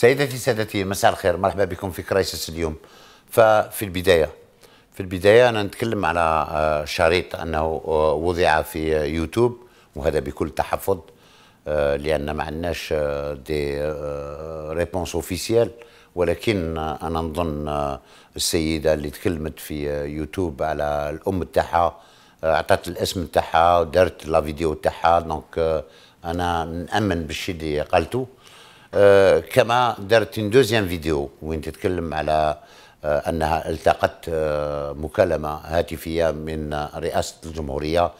سيدتي سادتي مساء الخير مرحبا بكم في كرايسس اليوم ففي البداية في البداية أنا نتكلم على آه، شريط أنه آه، وضع في يوتيوب وهذا بكل تحفظ آه، لأن ما عندناش دي ريبونس اوفيسيال ولكن أنا نظن السيدة اللي تكلمت في يوتيوب على الأم تاعها عطات الاسم تاعها ودارت لا فيديو تاعها دونك أنا نأمن بالشيء اللي قالته آه، كما درت دوزيام فيديو وين تتكلم على آه، انها التقت آه، مكالمه هاتفيه من رئاسه الجمهوريه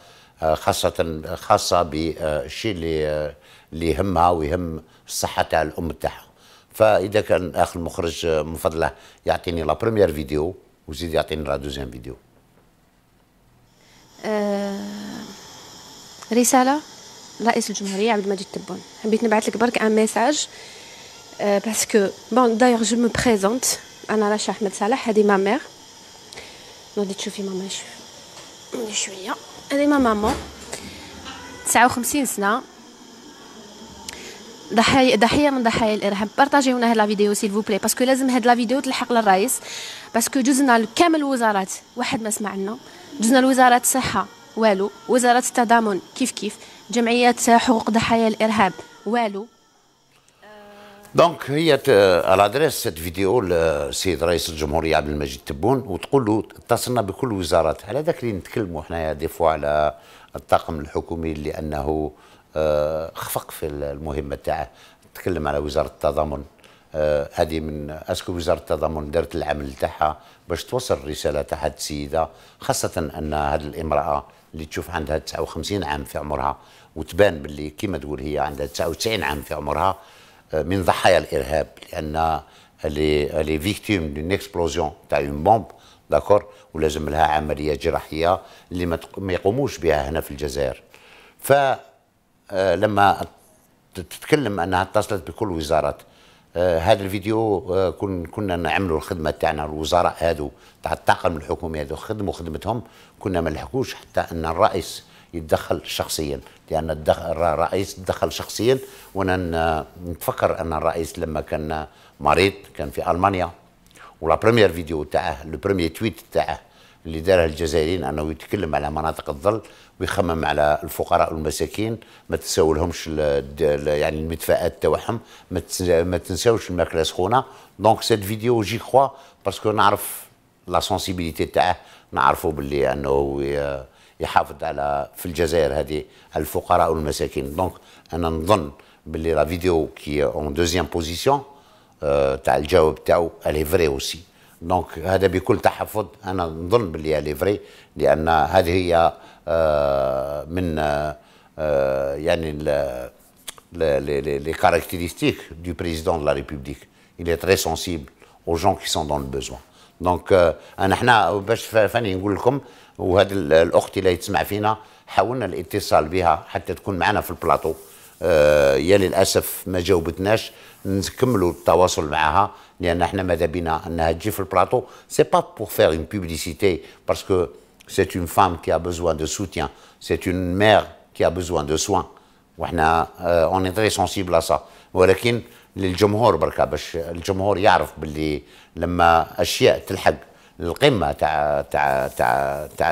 خاصه خاصه بالشيء اللي اللي يهمها ويهم الصحه تاع الام تاعها فاذا كان اخ المخرج من فضله يعطيني لا بروميير فيديو وزيد يعطيني لا دوزيام فيديو أه رساله رئيس الجمهوريه عبد المجيد تبون حبيت نبعث لك برك ان ميساج باسكو بون دايوغ جو مو بريزونت انا رشا احمد صالح هذه ما ميغ نودي تشوفي ماما شويه شويه هذه ما تسعة وخمسين سنه ضحايا ضحيه من ضحايا الارهاب بارطاجيونا هاد لا فيديو سيل فو بلي باسكو لازم هاد لا فيديو تلحق للرئيس باسكو جوزنا كامل الوزارات واحد ما سمعنا جوزنا الوزارات الصحه والو وزاره التضامن كيف كيف جمعية حقوق ضحايا الإرهاب والو دونك هي الادريس سيت فيديو للسيد رئيس الجمهوريه عبد المجيد تبون وتقول له اتصلنا بكل الوزارات على ذاك اللي نتكلموا حنايا دي فوا على الطاقم الحكومي لانه آه، خفق في المهمه تاعه تكلم على وزاره التضامن آه، هذه من اسكو وزاره التضامن دارت العمل تاعها باش توصل الرساله تاع هذه السيده خاصه ان هذه الامراه اللي تشوف عندها 59 عام في عمرها وتبان باللي كما تقول هي عندها 99 عام في عمرها آه، من ضحايا الارهاب لان اللي اللي فيكتيم دون اكسبلوزيون تاع اون بومب داكور ولازم لها عمليه جراحيه اللي ما يقوموش بها هنا في الجزائر ف آه، لما تتكلم انها اتصلت بكل وزارات آه، هذا الفيديو كن كنا نعملوا الخدمه تاعنا الوزراء هذو تاع الطاقم الحكومي هذو خدموا خدمتهم كنا ما نلحقوش حتى ان الرئيس يتدخل شخصيا لأن الرئيس تدخل شخصيا وأنا نتفكر أن الرئيس لما كان مريض كان في ألمانيا ولا بريمير فيديو تاعه لو بريمير تويت تاعه اللي داره الجزائريين انه يتكلم على مناطق الظل ويخمم على الفقراء والمساكين ما تساولهمش يعني المدفئات تاعهم ما تنساوش الماكله سخونه دونك سيت فيديو جي كخوا باسكو نعرف لا سونسيبيليتي تاعه نعرفوا باللي انه آه، il pafde là, fil Jazer, c'est les fauqra ou les mesekins. Donc, je ne que la vidéo qui est en deuxième position, ta réponse est à l'Evry aussi. Donc, c'est bien pafde. Je ne donne à l'Evry, parce que c'est une des caractéristiques du président de la République. Il est très sensible aux gens qui sont dans le besoin. Donc, nous, on ne fait pas dire وهذه الاخت اللي تسمع فينا حاولنا الاتصال بها حتى تكون معنا في البلاطو آه يا للاسف ما جاوبتناش نكملوا التواصل معها لان احنا ماذا بينا انها تجي في البلاطو سي با بور فير اون بوبليسيتي باسكو سي اون فام كي a دو سوتيان سي اون une كي qui a besoin de soins. واحنا اون تري سونسيبل sensible ولكن للجمهور بركه باش الجمهور يعرف باللي لما اشياء تلحق القمه تاع تاع تاع تاع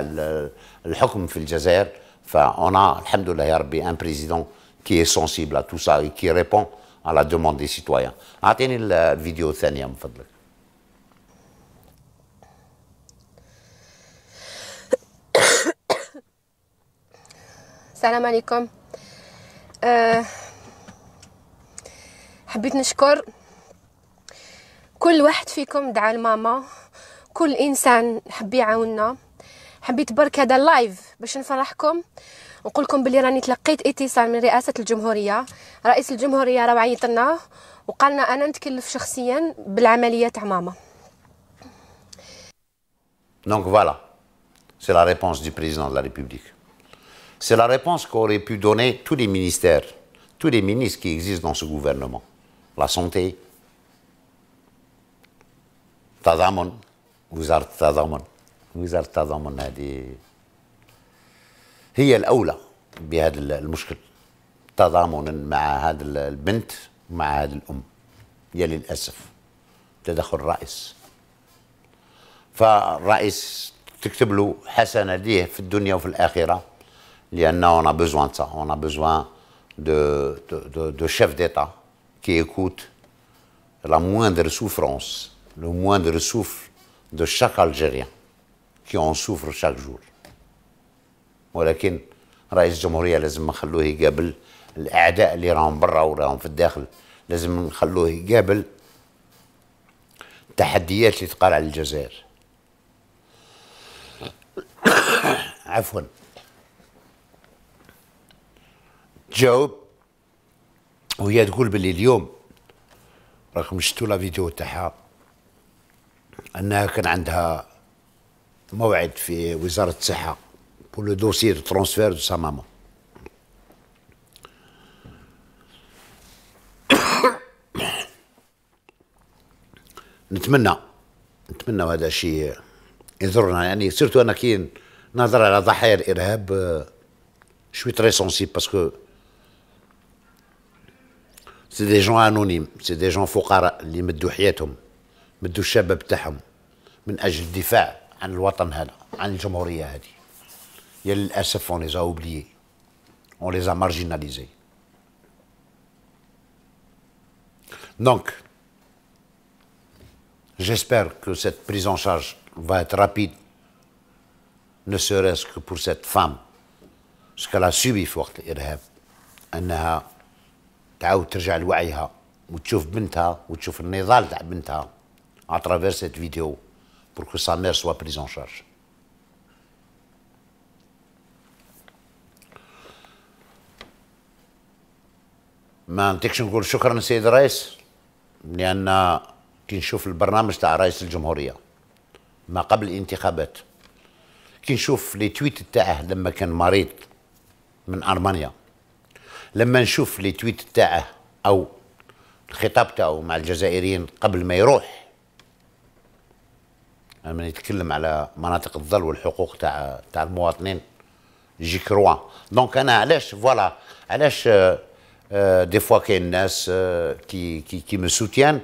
الحكم في الجزائر فانا الحمد لله يا ربي ان بريزيدون كي سونسيبل ا تو سا كي ريبون على دوموند دي سيتويان اعطيني الفيديو الثانيه من فضلك السلام عليكم أه حبيت نشكر كل واحد فيكم دعا لماما كل انسان حب يعاوننا حبيت برك هذا اللايف باش نفرحكم ونقول لكم باللي راني تلقيت اتصال من رئاسه الجمهوريه رئيس الجمهوريه راه عيطنا وقالنا انا نتكلف شخصيا بالعمليه تاع ماما دونك فوالا سي لا ريبونس دو بريزيدون دو لا ريبوبليك سي لا ريبونس كوري بي دوني تو لي مينيستير تو لي مينيس كي اكزيست دون سو غوفرنمون لا سونتي تضامن وزاره التضامن وزاره التضامن هذه هي الاولى بهذا المشكل تضامنا مع هذا البنت ومع هذا الام يا للاسف تدخل الرئيس فالرئيس تكتب له حسنه ليه في الدنيا وفي الاخره لانه انا بزوان تسا انا بزوان دو دو دو شيف ديتا كي يكوت لا مويندر سوفرونس لو مويندر سوفر de chaque Algérien qui en souffre chaque jour ولكن رئيس الجمهورية لازم نخلوه يقابل الأعداء اللي راهم برا وراهم في الداخل لازم نخلوه يقابل التحديات اللي تقال على الجزائر عفوا تجاوب وهي تقول باللي اليوم راكم شفتوا لا فيديو تاعها انها كان عندها موعد في وزاره الصحه بور لو دوسي دو ترونسفير دو سا مامون نتمنى نتمنى هذا الشيء يضرنا يعني سيرتو انا كي نهضر على ضحايا الارهاب شوي تري سونسيب باسكو سي دي جون انونيم سي دي جون فقراء اللي مدوا حياتهم بدو الشباب تاعهم من اجل الدفاع عن الوطن هذا عن الجمهوريه هذه يا للاسف اون ليزا اوبليي اون ليزا مارجيناليزي دونك جيسبر كو سيت بريز اون شارج va être rapide, ne serait-ce que pour cette femme, ce qu'elle a subi في وقت الإرهاب أنها تعاود ترجع لوعيها وتشوف بنتها وتشوف النضال تاع بنتها à travers cette vidéo pour que sa mère soit prise en charge. ما نتكش نقول شكرا سيد الرئيس لان كي نشوف البرنامج تاع رئيس الجمهوريه ما قبل الانتخابات كي نشوف لي تويت تاعه لما كان مريض من المانيا لما نشوف لي تويت تاعه او الخطاب تاعه مع الجزائريين قبل ما يروح لما يتكلم على مناطق الظل والحقوق تاع تاع المواطنين جي كروا دونك انا علاش فوالا علاش آه، آه، دي فوا كاين ناس آه، كي كي كي مو سوتيان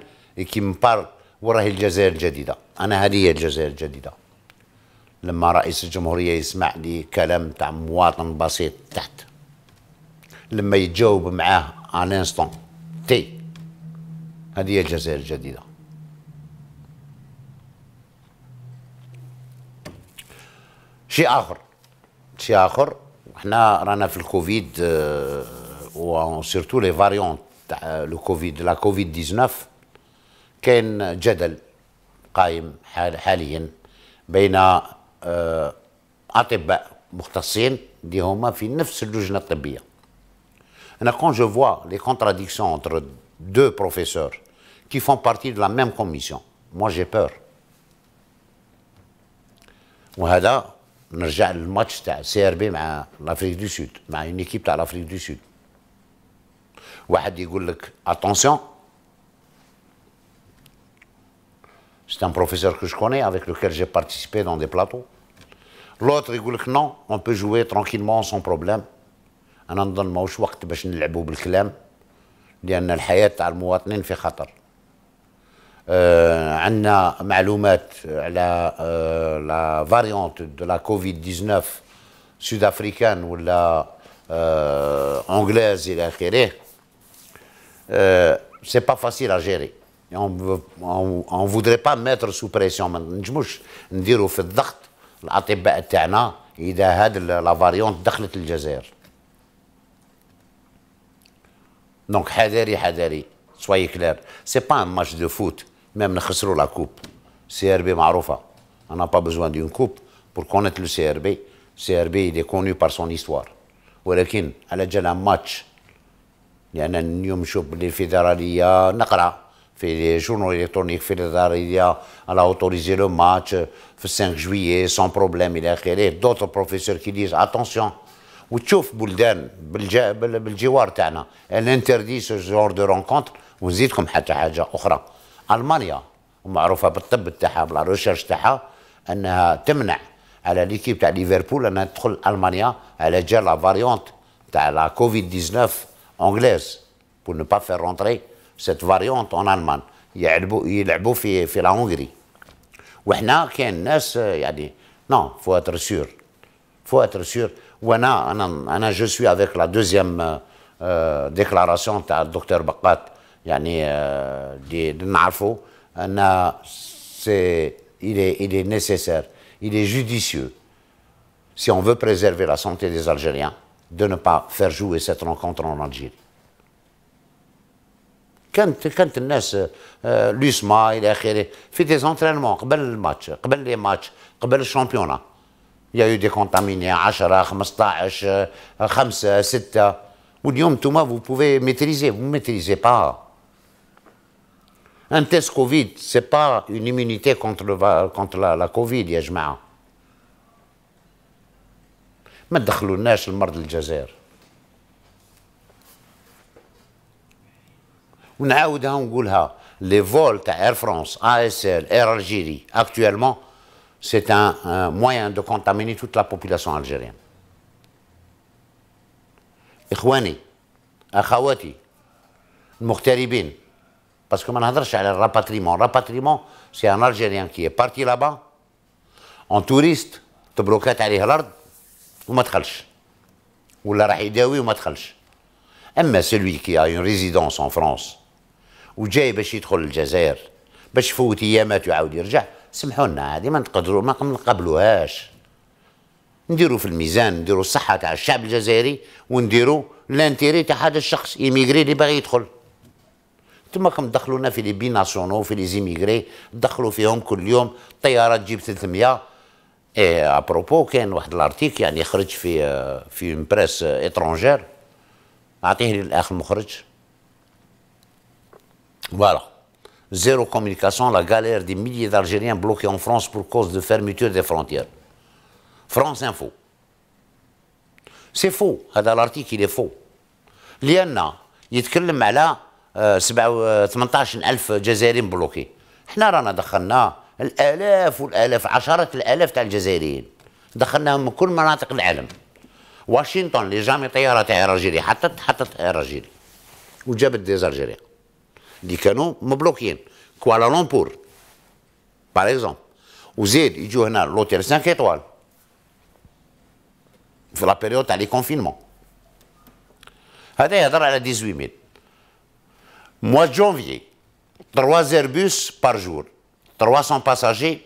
كي مبار وراهي الجزائر الجديده انا هذه هي الجزائر الجديده لما رئيس الجمهوريه يسمع لي كلام تاع مواطن بسيط تحت لما يتجاوب معاه ان انستون تي هذه هي الجزائر الجديده C'est un autre. C'est un autre. Nous avons eu le Covid, surtout les variantes de la Covid-19. Il y a des gens qui ont été faits, qui ont été faits, qui ont été faits. Quand je vois les contradictions entre deux professeurs qui font partie de la même commission, moi j'ai peur. Et là, on revient au match de CRB avec l'Afrique du Sud, avec une équipe de l'Afrique du Sud. C'est un professeur que je connais, avec lequel j'ai participé dans des plateaux. L'autre, dit non, on peut jouer tranquillement, sans problème. On jouer la est en آه، عندنا معلومات على آه، لا فاريونت دو لا كوفيد 19 سود افريكان ولا انجليز آه، الى اخره سي با فاسيل ا جيري اون اون فودري با ميتر سو بريسيون ما نجموش نديرو في الضغط الاطباء تاعنا اذا هاد لا فاريونت دخلت الجزائر دونك حذاري حذاري سواي كلير سي با ماتش دو فوت ميم سي ار بي معروفه انا با On دون كوب بور كونيت لو سي ار بي سي ار بي est كونو بار سون هيستوار ولكن على جال ماتش لان اليوم نشوف بلي الفيدراليه نقرا في لي جورنو الكترونيك في الفيدراليه على اوتوريزي لو ماتش في 5 جويي سون بروبليم الى اخره دوتر بروفيسور كي ديز اتونسيون وتشوف بلدان بالجوار تاعنا ان انتردي سو جور دو رونكونتر ونزيدكم حتى حاجه اخرى المانيا معروفه بالطب تاعها بالريسيرش تاعها انها تمنع على ليكيب تاع ليفربول انها تدخل المانيا على جال لا فاريونت تاع لا كوفيد 19 انجليز بور نو با فير رونتري سيت فاريونت اون المان يلعبوا يلعبوا في في لا هونغري وحنا كاين ناس يعني نو فو اتر سور فو اتر سور وانا انا انا جو سوي افيك لا دوزيام ديكلاراسيون تاع الدكتور بقات يعني دي نعرفوا ان سي il est, nécessaire, il est judicieux, si on veut préserver la santé des Algériens, de ne pas faire jouer cette rencontre en Algérie. كانت كانت الناس لوسما الى اخره في دي زونترينمون قبل الماتش قبل لي ماتش قبل الشامبيونا يا يو دي كونتاميني 10 15 5 6 واليوم vous فو maîtriser, vous ne maîtrisez با un test Covid, ce n'est pas une immunité contre, le, contre la, la Covid, mais جماعة. le تدخلوناش المرض les vols à Air France, ASL, Air Algérie, actuellement, c'est un, moyen de contaminer toute la population algérienne. Ikhwani, akhawati, باسكو ما نهضرش على الراباتريمون الراباتريمون سي ان الجيريان كي بارتي لابا اون توريست bas تبروكات عليه الارض وما دخلش ولا راح يداوي وما دخلش. اما سيلوي كي اي اون résidence en وجاي باش يدخل الجزائر باش يفوت ايامات ويعاود يرجع سمحوا لنا عادي ما نقدروا ما نقبلوهاش نديروا في الميزان نديروا الصحه تاع الشعب الجزائري ونديروا لانتيري تاع هذا الشخص ايميغري اللي باغي يدخل Tout le monde a dit que les binationaux, les immigrés, ils ont dit que les gens ont dit que les gens ont dit que les gens ont dit. Et à propos, il y a un article qui a fait une eh, presse eh, étrangère. Il y a un article une presse étrangère. Voilà. Zéro communication, la galère des milliers d'Algériens bloqués en France pour cause de fermeture des frontières. France info. C'est faux. L'article est faux. Il y a un article qui a fait 18 ألف جزائري بلوكي حنا رانا دخلنا الالاف والالاف عشرات الالاف تاع الجزائريين دخلناهم من كل مناطق العالم واشنطن اللي جامي طياره تاع الجيري حطت حطت الجيري وجابت زارجيري اللي كانوا مبلوكين كوالالمبور باغ اكزومبل وزيد يجوا هنا لوتيل 5 ايطوال في لا بيريود تاع لي كونفينمون هذا يهضر على 18000 Mois de janvier, 3 Airbus par jour, 300 passagers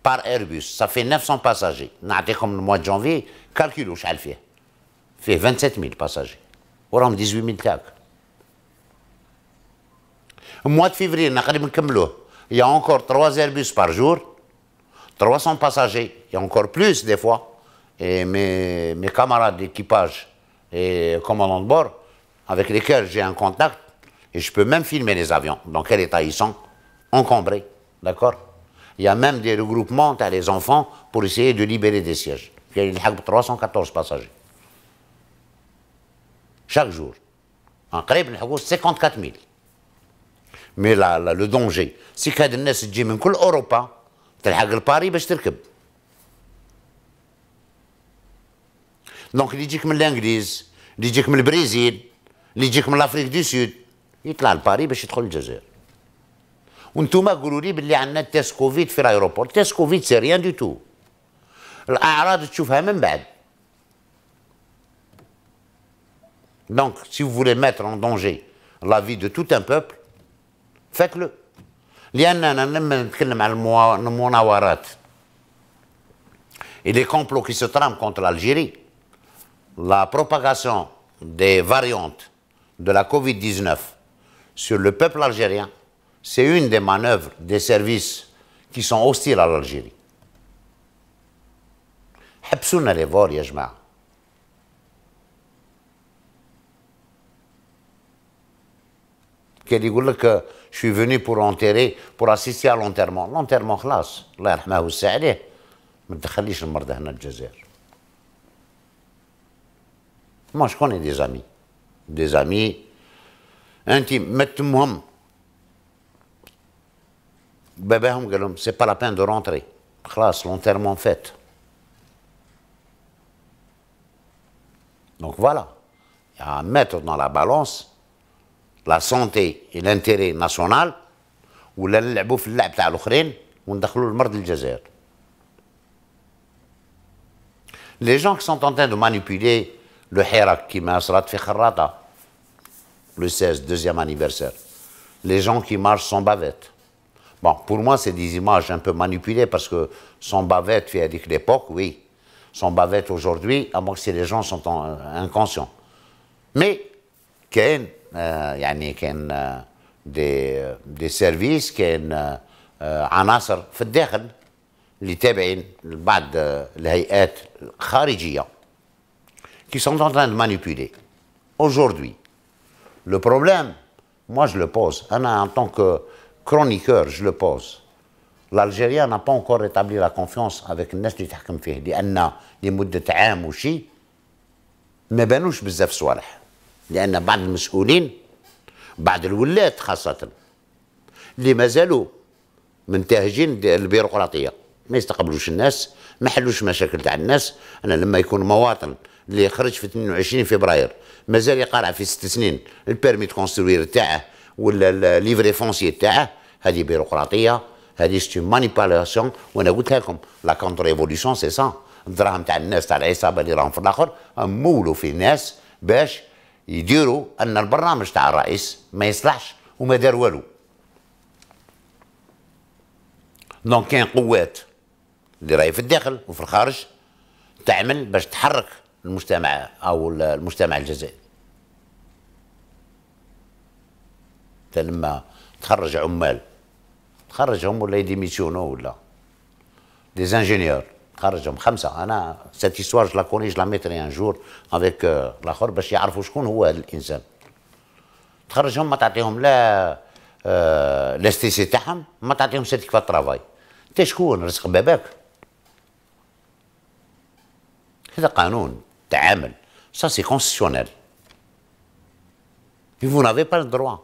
par Airbus, ça fait 900 passagers. comme le mois de janvier, calculez. où fait. fait 27 000 passagers. On 18 000 Au mois de février, il y a encore 3 Airbus par jour, 300 passagers, il y a encore plus des fois. Et mes, mes camarades d'équipage et commandants de bord, avec lesquels j'ai un contact, et je peux même filmer les avions, dans quel état ils sont, encombrés, d'accord Il y a même des regroupements as les enfants pour essayer de libérer des sièges. Il y a 314 passagers. Chaque jour. En a 54 000. Mais là, le danger, c'est que les gens qui viennent de toute l'Europe, تلحق لباري باش تركب ils viennent يجيك من que viennent du Brésil, ils viennent de l'Afrique l'Afrique du Sud, يطلع لباري باش يدخل الجزائر وانتم قولوا لي باللي عندنا تيست كوفيد في الايروبور كوفيد تو الاعراض تشوفها من بعد Donc, si vous voulez mettre en danger la vie de tout un peuple, faites-le. لما نتكلم على المناورات et les complots qui se trament contre l'Algérie, la propagation des variantes de la Covid-19 sur le peuple algérien, c'est une des manœuvres des services qui sont hostiles à l'Algérie. Hepsoun allait voir gens. Qui dit que je suis venu pour enterrer, pour assister à l'enterrement. L'enterrement classe. L'Arhma Hussaïdé. Mais tu as le mort de Moi, je connais des amis. Des amis intime. Mettez-moi. Bébé, c'est pas la peine de rentrer. Classe, l'enterrement fait. Donc voilà. Il y a à mettre dans la balance la santé et l'intérêt national ou dans le jeu de l'Ukraine on l'enlève le mort de l'Algérie. Les gens qui sont en train de manipuler le Hirak qui m'a la Kharrata, le 16, deuxième anniversaire. Les gens qui marchent sans bavette. Bon, pour moi, c'est des images un peu manipulées parce que sans bavette, dit que l'époque, oui. Sans bavette aujourd'hui, à moins que les gens sont euh, inconscients. Mais, il y a des, euh, des services, il عناصر في الداخل qui sont en train de manipuler aujourd'hui Le problème, moi je le pose. En tant que chroniqueur, je le pose. الجيريا نا با اونكور ايتابلي لا كونفيونس افيك الناس اللي تحكم فيه لان لمده عام وشي ما بانوش بزاف صوالح لان بعض المسؤولين بعض الولات خاصه اللي مازالوا منتهجين البيروقراطيه ما يستقبلوش الناس ما حلوش مشاكل تاع الناس انا لما يكون مواطن اللي خرج في 22 فبراير مازال يقرع في ست سنين البيرمي كونستروير تاعه ولا ليفري فونسي تاعه هذه بيروقراطيه هذه سي مانيبيلاسيون وانا قلت لكم لا كونتر ريفوليسيون سي سا الدراهم تاع الناس تاع العصابه اللي راهم في الاخر مولوا في الناس باش يديروا ان البرنامج تاع الرئيس ما يصلحش وما دار والو دونك كاين قوات اللي راهي في الداخل وفي الخارج تعمل باش تحرك المجتمع او المجتمع الجزائري لما تخرج عمال تخرجهم ولا يديميسيونو ولا دي انجينيور تخرجهم خمسه انا سيت استوار لا كوني ميتري ان جور افيك الاخر باش يعرفوا شكون هو هذا الانسان تخرجهم ما تعطيهم لا آه لاستيسي تاعهم ما تعطيهم سيرتيفيكات ترافاي انت شكون رزق باباك هذا قانون تعامل سا سي constitutionnel et نافي با دروا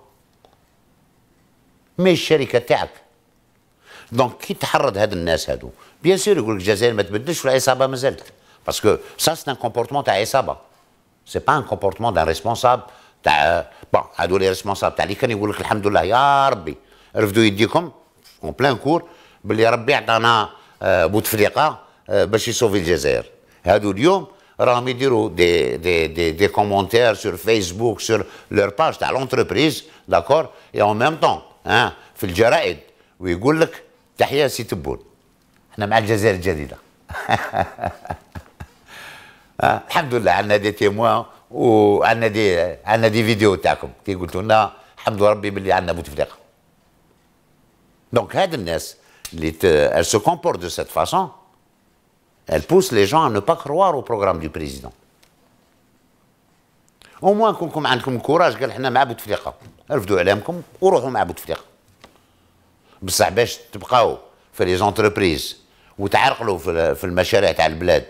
مي الشركه تاعك دونك كي تحرض هاد الناس هادو بيان سور يقول لك الجزائر ما تبدلش والعصابه ما زالت باسكو سا سي ان كومبورتمون تاع عصابه سي با ان كومبورتمون دان ريسبونسابل تاع بون هادو لي ريسبونسابل تاع اللي كان يقول لك الحمد لله يا ربي رفدوا يديكم اون بلان كور باللي ربي عطانا آه، بوتفليقه آه، باش يسوفي الجزائر هادو اليوم des, commentaires sur Facebook, sur leur page, à l'entreprise, d'accord Et en même temps, hein, fil Jadida. Hein, a des témoins, ou a des, a des vidéos qui Alhamdoulilah, a des Donc, se comportent de cette façon, Elle pousse les gens à ne pas croire au programme du président. Au moins, كونكم عندكم كوراج قال احنا مع بوتفليقه رفدوا اعلامكم وروحوا مع بوتفليقه بصح باش تبقاو في لي زونتربريز وتعرقلوا في المشاريع تاع البلاد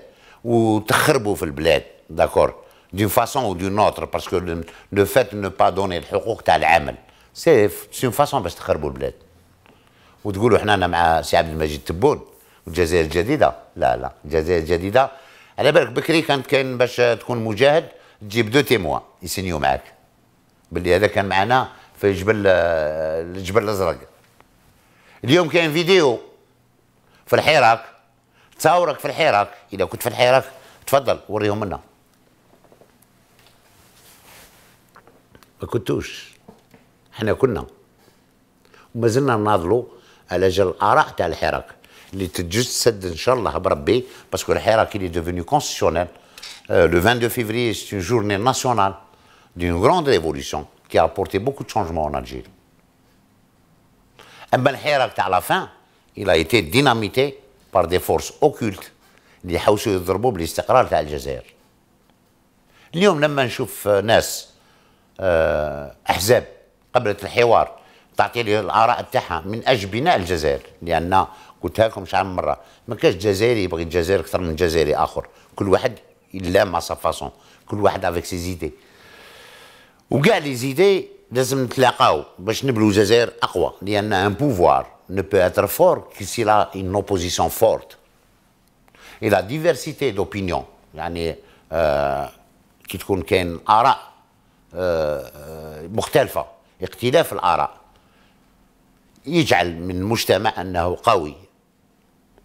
وتخربوا في البلاد داكور d'une façon ou d'une autre parce que le, le fait de ne pas donner الحقوق تاع العمل سي اون فاسون باش تخربوا البلاد وتقولوا حنا مع سي عبد المجيد تبون والجزائر الجديده لا لا الجزائر الجديده على بالك بكري كانت كاين باش تكون مجاهد تجيب دو تيموا يسنيو معاك باللي هذا كان معنا في جبل آه، الجبل الازرق اليوم كاين فيديو في الحراك تصاورك في الحراك اذا كنت في الحراك تفضل وريهم لنا ما كنتوش حنا كنا ومازلنا ناضلوا على جل الاراء تاع الحراك Il était juste cette Inch'Allah, parce que le Hirak, est devenu constitutionnel. Euh, le 22 février, c'est une journée nationale d'une grande révolution qui a apporté beaucoup de changements en Algérie. Et ben, le à la fin, il a été dynamité par des forces occultes اللي حوسوا يضربوا بالاستقرار تاع الجزائر. اليوم لما نشوف ناس قبلت الحوار تعطي لي تاعها من بناء الجزائر قلتها لكم شحال من مره ما كاش جزائري يبغي الجزائر اكثر من جزائري اخر كل واحد الا مع سا فاسون كل واحد افيك سي زيدي وكاع لي زيدي لازم نتلاقاو باش نبلو الجزائر اقوى لان ان بوفوار ne peut être fort que s'il a une opposition forte. Et la diversité d'opinions, يعني آه euh, كي تكون كاين اراء آه مختلفه اختلاف الاراء يجعل من المجتمع انه قوي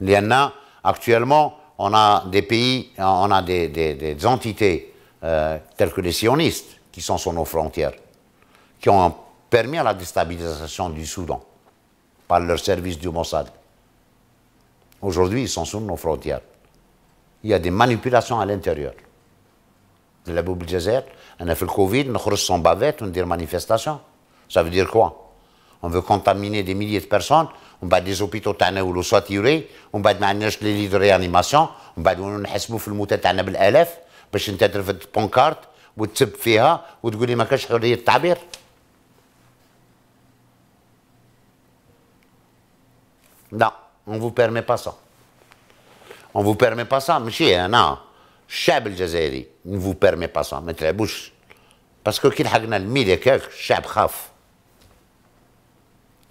Il actuellement, on a des pays, on a des, entités euh, telles que les sionistes qui sont sur nos frontières, qui ont permis la déstabilisation du Soudan par leur service du Mossad. Aujourd'hui, ils sont sur nos frontières. Il y a des manipulations à l'intérieur. De la Bouble on a fait le Covid, on a son bavette, on dit manifestation. Ça veut dire quoi On veut contaminer des milliers de personnes ومن بعد لي زوبيتو تاعنا ولو ساتيوري ومن بعد ما عندناش لي ليدر ريانيماسيون ومن بعد نحسبوا في الموتى تاعنا بالالاف باش انت ترفد بونكارت وتسب فيها وتقول لي ما كاش حريه التعبير لا اون فو بيرمي با سا اون فو بيرمي با سا ماشي انا الشعب الجزائري اون فو بيرمي با سا ما تلعبوش باسكو كي لحقنا الميل هكاك الشعب خاف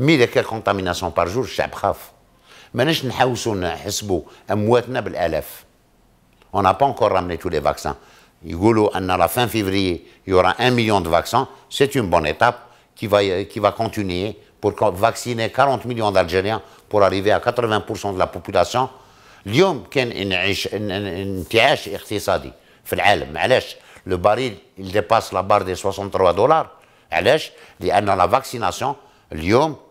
1000 هكا كونتاميناسيون بار Mais الشعب خاف ماناش un de On n'a pas encore ramené tous les vaccins. à la fin février, il y aura un million de vaccins. C'est une bonne étape qui va, qui va continuer pour vacciner 40 millions d'Algériens pour arriver à 80% de la population. le baril انتعاش اقتصادي في العالم le le il dépasse la barre des 63 دولار علاش لان La vaccination, اليوم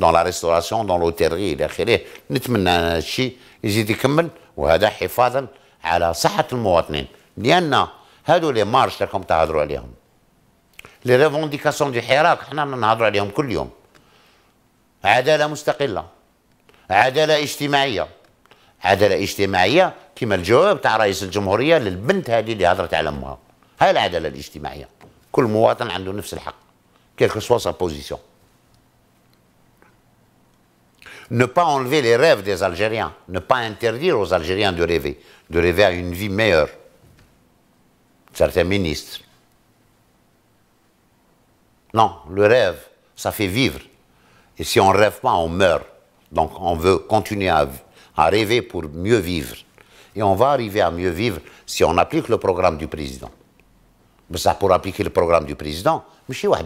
دون لا ريستوراسيون دون لوتيري الى اخره نتمنى ان هذا الشيء يزيد يكمل وهذا حفاظا على صحه المواطنين لان هادو لي مارش راكم تهضروا عليهم لي ريفونديكاسيون دي حراك حنا نهضروا عليهم كل يوم عداله مستقله عداله اجتماعيه عداله اجتماعيه كما الجواب تاع رئيس الجمهوريه للبنت هذه اللي هضرت على امها هاي العداله الاجتماعيه كل مواطن عنده نفس الحق كيلكو سوا سا بوزيسيون ne pas enlever les rêves des Algériens, ne pas interdire aux Algériens de rêver, de rêver à une vie meilleure. Certains ministres. Non, le rêve, ça fait vivre. Et si on ne rêve pas, on meurt. Donc on veut continuer à, rêver pour mieux vivre. Et on va arriver à mieux vivre si on applique le programme du président. mais ça pour appliquer le programme du président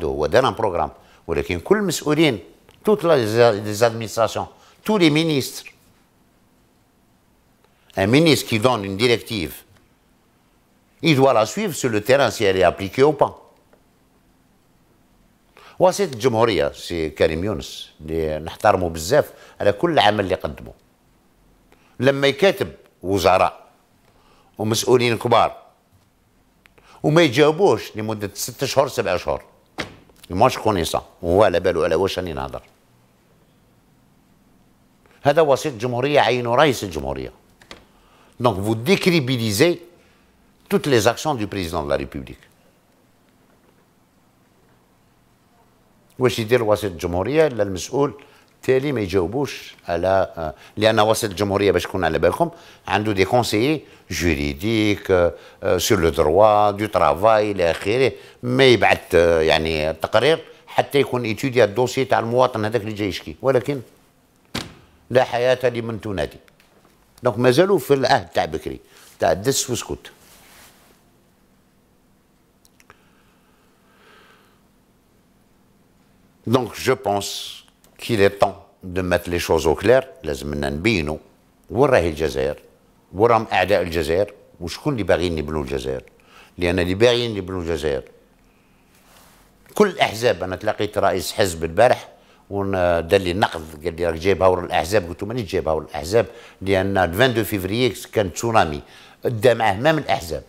هو دار ان a ولكن toutes les administrations. tous les ministres. Un ministre qui donne une directive, il doit la suivre sur le terrain si elle est appliquée ou pas. وسيط الجمهورية سي كريم يونس اللي نحترمه بزاف على كل العمل اللي قدمه لما يكاتب وزراء ومسؤولين كبار وما يجاوبوش لمدة ست شهور سبع شهور ماش كونيسا وهو على باله على واش راني نهضر هذا وسيط جمهورية عينه رئيس الجمهورية دونك فو ديكريبيليزي توت لي زاكسيون دو بريزيدون دو لا ريبوبليك واش يدير وسيط الجمهوريه لا المسؤول تالي ما يجاوبوش على لان وسيط الجمهوريه باش تكون على بالكم عنده دي كونسيي جوريديك سور لو دروا دو ترافاي الى اخره ما يبعث يعني التقرير حتى يكون ايتوديا الدوسي تاع المواطن هذاك اللي جاي يشكي ولكن لا حياة لمن تنادي دونك مازالوا في العهد تاع بكري تاع دس وسكت دونك جو بونس كي لي طون دو مات لي شوز او كلير لازمنا نبينوا وين راهي الجزائر وراهم اعداء الجزائر وشكون اللي باغيين يبنوا الجزائر لان اللي باغيين يبنوا الجزائر كل الاحزاب انا تلاقيت رئيس حزب البارح ودار آه، لي النقد قال لي راك جايبها ورا الاحزاب قلت له مانيش جايبها ورا الاحزاب لان 22 فيفري كان تسونامي دا معاه ما من الاحزاب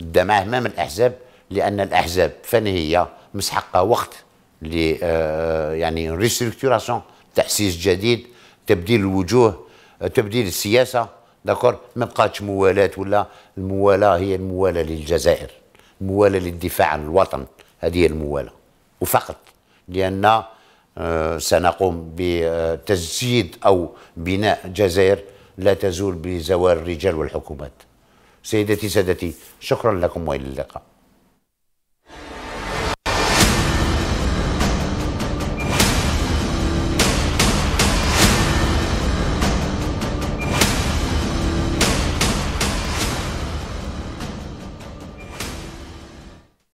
دا معاه ما من الاحزاب لان الاحزاب هي مسحقه وقت ل آه، آه، يعني ريستركتوراسيون تاسيس جديد تبديل الوجوه تبديل السياسه داكور ما بقاتش موالاه ولا الموالاه هي الموالاه للجزائر الموالاه للدفاع عن الوطن هذه هي الموالاه وفقط لأن آه، سنقوم بتجسيد أو بناء جزائر لا تزول بزوال الرجال والحكومات سيدتي سادتي شكرا لكم وإلى اللقاء